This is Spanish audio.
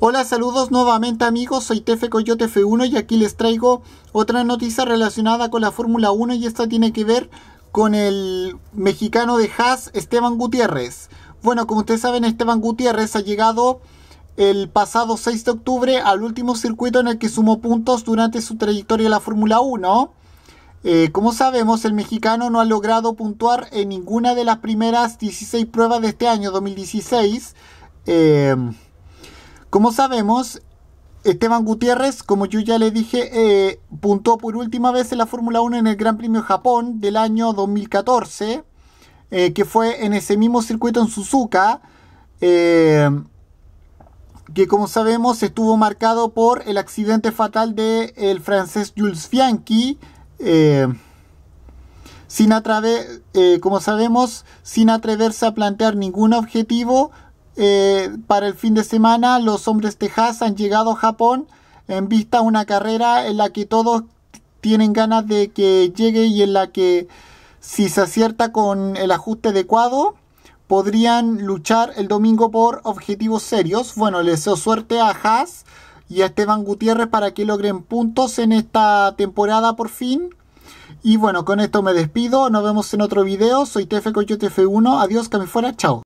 Hola, saludos nuevamente amigos, soy Tefe Coyote F1 y aquí les traigo otra noticia relacionada con la Fórmula 1 y esta tiene que ver con el mexicano de Haas, Esteban Gutiérrez. Bueno, como ustedes saben, Esteban Gutiérrez ha llegado el pasado 6 de octubre al último circuito en el que sumó puntos durante su trayectoria en la Fórmula 1. Eh, como sabemos, el mexicano no ha logrado puntuar en ninguna de las primeras 16 pruebas de este año 2016. Eh, como sabemos, Esteban Gutiérrez, como yo ya le dije, eh, puntó por última vez en la Fórmula 1 en el Gran Premio Japón del año 2014, eh, que fue en ese mismo circuito en Suzuka, eh, que como sabemos estuvo marcado por el accidente fatal del francés Jules Fianchi, eh, sin como sabemos, sin atreverse a plantear ningún objetivo eh, para el fin de semana, los hombres de Haas han llegado a Japón en vista a una carrera en la que todos tienen ganas de que llegue y en la que, si se acierta con el ajuste adecuado, podrían luchar el domingo por objetivos serios. Bueno, les deseo suerte a Haas y a Esteban Gutiérrez para que logren puntos en esta temporada por fin. Y bueno, con esto me despido. Nos vemos en otro video. Soy TF Coyote F1. Adiós, que me fuera. Chao.